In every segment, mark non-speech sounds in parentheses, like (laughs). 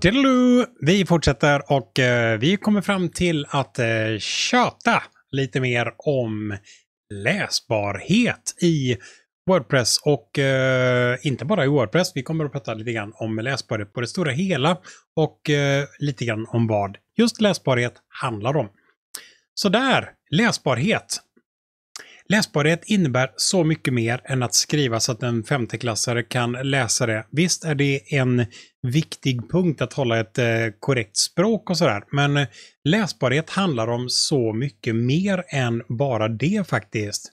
Diddaloo! Vi fortsätter och eh, vi kommer fram till att eh, tjata lite mer om läsbarhet i Wordpress och eh, inte bara i Wordpress. Vi kommer att prata lite grann om läsbarhet på det stora hela och eh, lite grann om vad just läsbarhet handlar om. Så där, läsbarhet. Läsbarhet innebär så mycket mer än att skriva så att en femteklassare kan läsa det. Visst är det en viktig punkt att hålla ett eh, korrekt språk och sådär, men eh, läsbarhet handlar om så mycket mer än bara det faktiskt.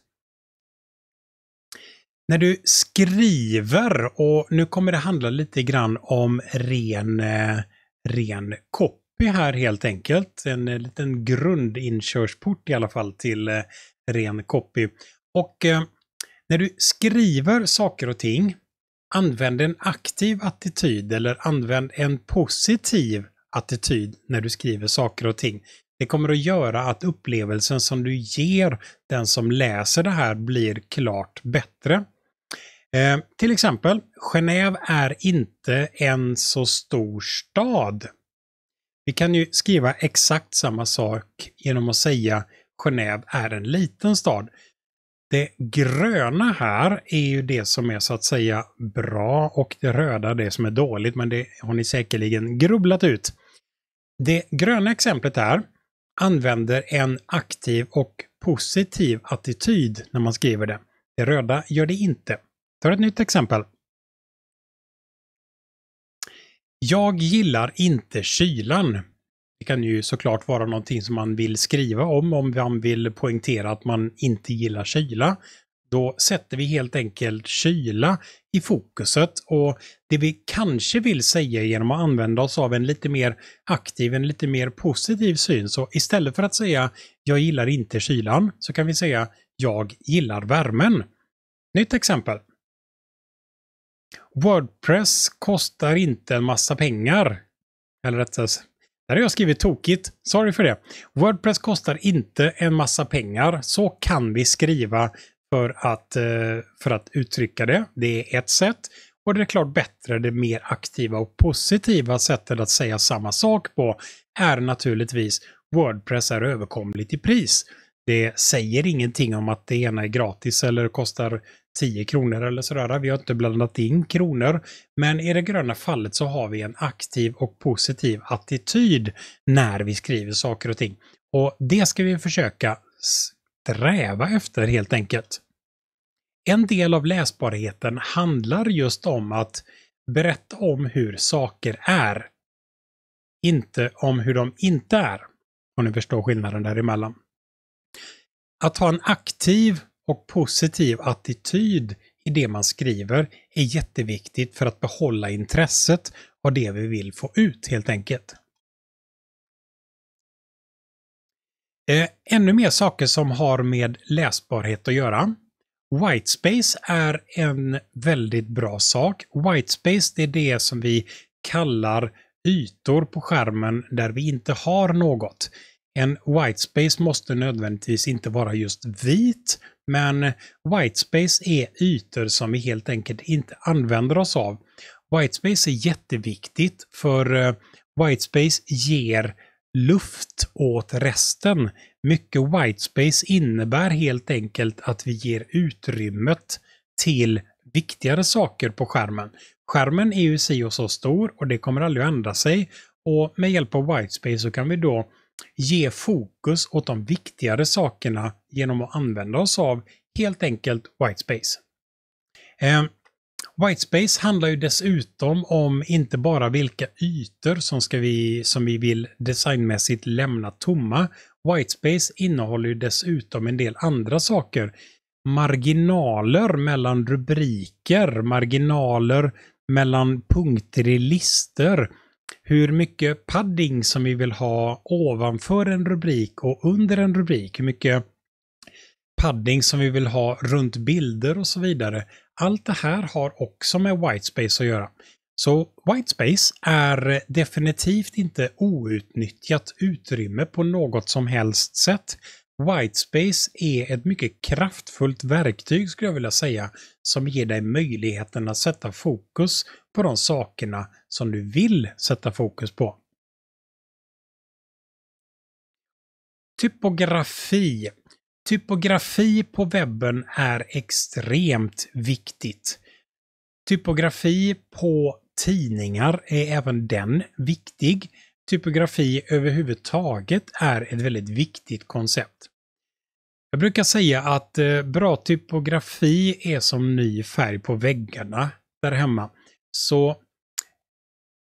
När du skriver, och nu kommer det handla lite grann om ren, eh, ren copy här helt enkelt, en liten grundinkörsport i alla fall till ren copy. Och eh, när du skriver saker och ting, använd en aktiv attityd eller använd en positiv attityd när du skriver saker och ting. Det kommer att göra att upplevelsen som du ger den som läser det här blir klart bättre. Eh, till exempel, Genève är inte en så stor stad. Vi kan ju skriva exakt samma sak genom att säga Genève är en liten stad. Det gröna här är ju det som är så att säga bra och det röda det som är dåligt, men det har ni säkerligen grubblat ut. Det gröna exemplet här använder en aktiv och positiv attityd när man skriver det. Det röda gör det inte. Tar ett nytt exempel. Jag gillar inte kylan. Det kan ju såklart vara någonting som man vill skriva om, om man vill poängtera att man inte gillar kyla. Då sätter vi helt enkelt kyla i fokuset och det vi kanske vill säga genom att använda oss av en lite mer aktiv, en lite mer positiv syn. Så istället för att säga jag gillar inte kylan så kan vi säga jag gillar värmen. Nytt exempel. Wordpress kostar inte en massa pengar. Eller rättare sagt. Där har jag skrivit tokigt. Sorry för det. Wordpress kostar inte en massa pengar. Så kan vi skriva för att, eh, för att uttrycka det. Det är ett sätt. Och det är klart bättre, det mer aktiva och positiva sättet att säga samma sak på är naturligtvis Wordpress är överkomligt i pris. Det säger ingenting om att det ena är gratis eller kostar 10 kronor eller sådär. Vi har inte blandat in kronor. Men i det gröna fallet så har vi en aktiv och positiv attityd när vi skriver saker och ting. Och det ska vi försöka sträva efter helt enkelt. En del av läsbarheten handlar just om att berätta om hur saker är. Inte om hur de inte är. Om ni förstår skillnaden däremellan. Att ha en aktiv och positiv attityd i det man skriver är jätteviktigt för att behålla intresset av det vi vill få ut helt enkelt. Eh, ännu mer saker som har med läsbarhet att göra. Whitespace är en väldigt bra sak. Whitespace det är det som vi kallar ytor på skärmen där vi inte har något. En whitespace måste nödvändigtvis inte vara just vit, men whitespace är ytor som vi helt enkelt inte använder oss av. Whitespace är jätteviktigt för eh, whitespace ger luft åt resten. Mycket whitespace innebär helt enkelt att vi ger utrymmet till viktigare saker på skärmen. Skärmen är ju si och så stor och det kommer aldrig att ändra sig. Och med hjälp av whitespace så kan vi då ge fokus åt de viktigare sakerna genom att använda oss av helt enkelt White Space. Eh, Space handlar ju dessutom om inte bara vilka ytor som, ska vi, som vi vill designmässigt lämna tomma. White Space innehåller ju dessutom en del andra saker. Marginaler mellan rubriker, marginaler mellan punkter i listor, hur mycket padding som vi vill ha ovanför en rubrik och under en rubrik. Hur mycket padding som vi vill ha runt bilder och så vidare. Allt det här har också med whitespace att göra. Så whitespace är definitivt inte outnyttjat utrymme på något som helst sätt. Whitespace är ett mycket kraftfullt verktyg skulle jag vilja säga som ger dig möjligheten att sätta fokus på de sakerna som du vill sätta fokus på. Typografi. Typografi på webben är extremt viktigt. Typografi på tidningar är även den viktig typografi överhuvudtaget är ett väldigt viktigt koncept. Jag brukar säga att eh, bra typografi är som ny färg på väggarna där hemma. Så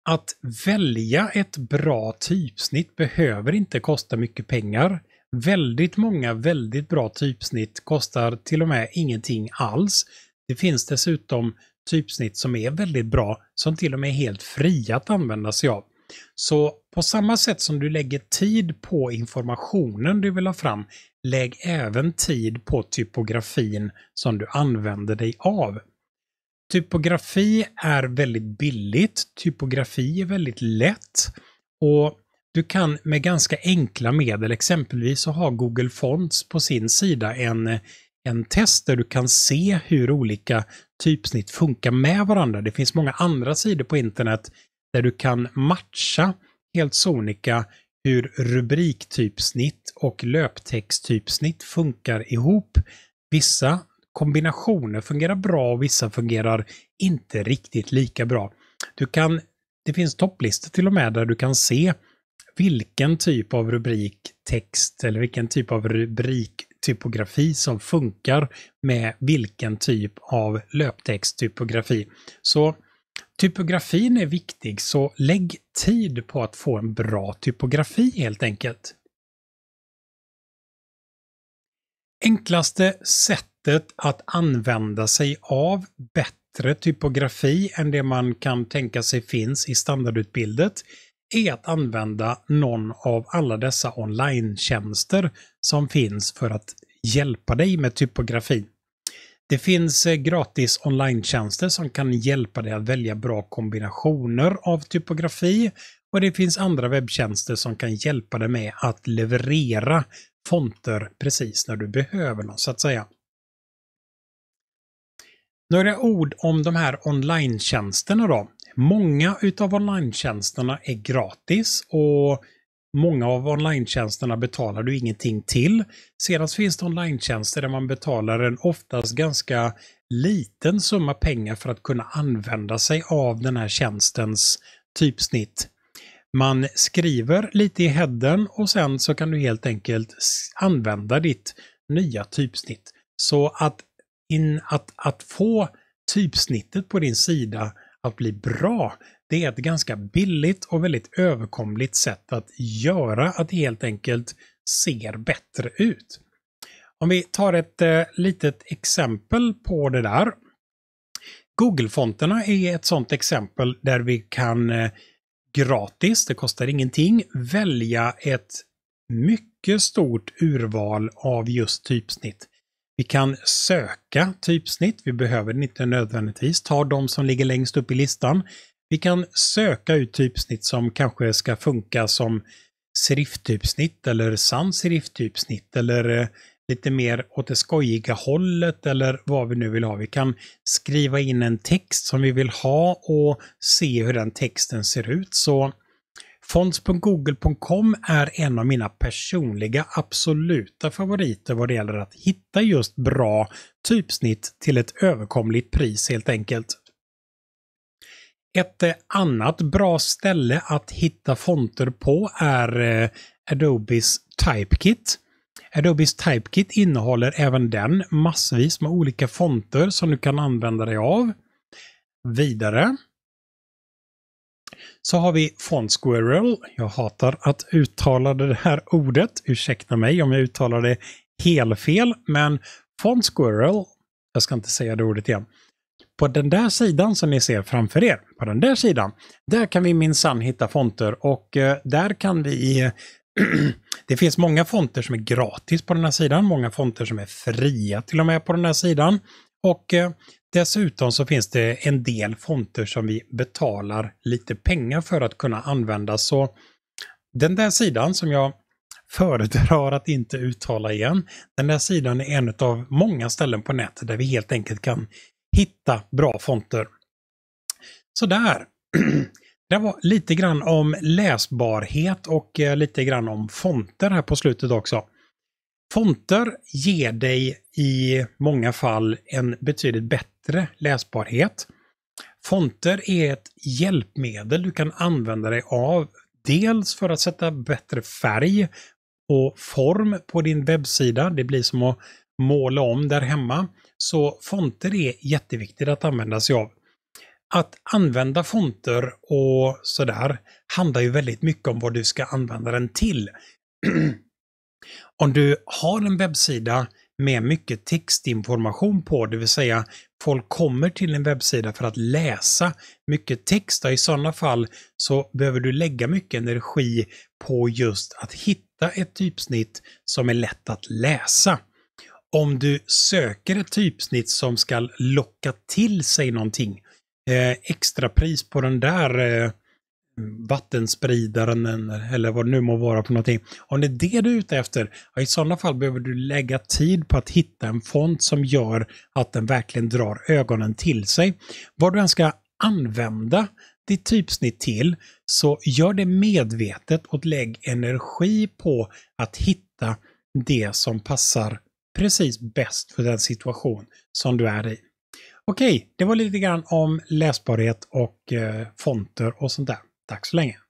att välja ett bra typsnitt behöver inte kosta mycket pengar. Väldigt många väldigt bra typsnitt kostar till och med ingenting alls. Det finns dessutom typsnitt som är väldigt bra, som till och med är helt fria att använda sig av. Så på samma sätt som du lägger tid på informationen du vill ha fram, lägg även tid på typografin som du använder dig av. Typografi är väldigt billigt, typografi är väldigt lätt och du kan med ganska enkla medel, exempelvis så har Google Fonts på sin sida en, en test där du kan se hur olika typsnitt funkar med varandra. Det finns många andra sidor på internet där du kan matcha helt sonika hur rubriktypsnitt och löptexttypsnitt funkar ihop. Vissa kombinationer fungerar bra och vissa fungerar inte riktigt lika bra. Du kan, det finns topplistor till och med där du kan se vilken typ av rubrik, eller vilken typ av rubriktypografi som funkar med vilken typ av löptexttypografi. Så typografin är viktig, så lägg tid på att få en bra typografi helt enkelt. Enklaste sättet att använda sig av bättre typografi än det man kan tänka sig finns i standardutbildet är att använda någon av alla dessa online som finns för att hjälpa dig med typografin. Det finns eh, gratis online som kan hjälpa dig att välja bra kombinationer av typografi och det finns andra webbtjänster som kan hjälpa dig med att leverera fonter precis när du behöver dem, så att säga. Några ord om de här online då. Många utav online är gratis och Många av online-tjänsterna betalar du ingenting till. Sedan finns det online där man betalar en oftast ganska liten summa pengar för att kunna använda sig av den här tjänstens typsnitt. Man skriver lite i headen och sen så kan du helt enkelt använda ditt nya typsnitt. Så att, in, att, att få typsnittet på din sida att bli bra, det är ett ganska billigt och väldigt överkomligt sätt att göra att det helt enkelt ser bättre ut. Om vi tar ett eh, litet exempel på det där. Google-fonterna är ett sådant exempel där vi kan eh, gratis, det kostar ingenting, välja ett mycket stort urval av just typsnitt. Vi kan söka typsnitt, vi behöver inte nödvändigtvis ta de som ligger längst upp i listan. Vi kan söka ut typsnitt som kanske ska funka som seriftypsnitt eller sans seriftypsnitt eller eh, lite mer åt det skojiga hållet eller vad vi nu vill ha. Vi kan skriva in en text som vi vill ha och se hur den texten ser ut. Så Fonts.google.com är en av mina personliga absoluta favoriter vad det gäller att hitta just bra typsnitt till ett överkomligt pris helt enkelt. Ett eh, annat bra ställe att hitta fonter på är eh, Adobes Typekit. Adobes Typekit innehåller även den massvis med olika fonter som du kan använda dig av. Vidare så har vi Font Squirrel. Jag hatar att uttala det här ordet. Ursäkta mig om jag uttalar det helt fel, men Font Squirrel, jag ska inte säga det ordet igen på den där sidan som ni ser framför er, på den där sidan, där kan vi minsann hitta fonter och eh, där kan vi (clears throat) det finns många fonter som är gratis på den här sidan, många fonter som är fria till och med på den här sidan. Och eh, dessutom så finns det en del fonter som vi betalar lite pengar för att kunna använda. Så den där sidan som jag (laughs) föredrar att inte uttala igen, den där sidan är en av många ställen på nätet där vi helt enkelt kan hitta bra fonter. Sådär. (clears throat) Det var lite grann om läsbarhet och eh, lite grann om fonter här på slutet också. Fonter ger dig i många fall en betydligt bättre läsbarhet. Fonter är ett hjälpmedel du kan använda dig av. Dels för att sätta bättre färg och form på din webbsida. Det blir som att måla om där hemma. Så fonter är jätteviktigt att använda sig av. Att använda fonter och sådär handlar ju väldigt mycket om vad du ska använda den till. (clears throat) om du har en webbsida med mycket textinformation på, det vill säga folk kommer till en webbsida för att läsa mycket text. I sådana fall så behöver du lägga mycket energi på just att hitta ett typsnitt som är lätt att läsa om du söker ett typsnitt som ska locka till sig någonting, eh, extra pris på den där eh, vattenspridaren eller vad det nu må vara på någonting. Om det är det du är ute efter, i sådana fall behöver du lägga tid på att hitta en font som gör att den verkligen drar ögonen till sig. Vad du än ska använda ditt typsnitt till, så gör det medvetet och lägg energi på att hitta det som passar precis bäst för den situation som du är i. Okej, det var lite grann om läsbarhet och eh, fonter och sånt där. Tack så länge!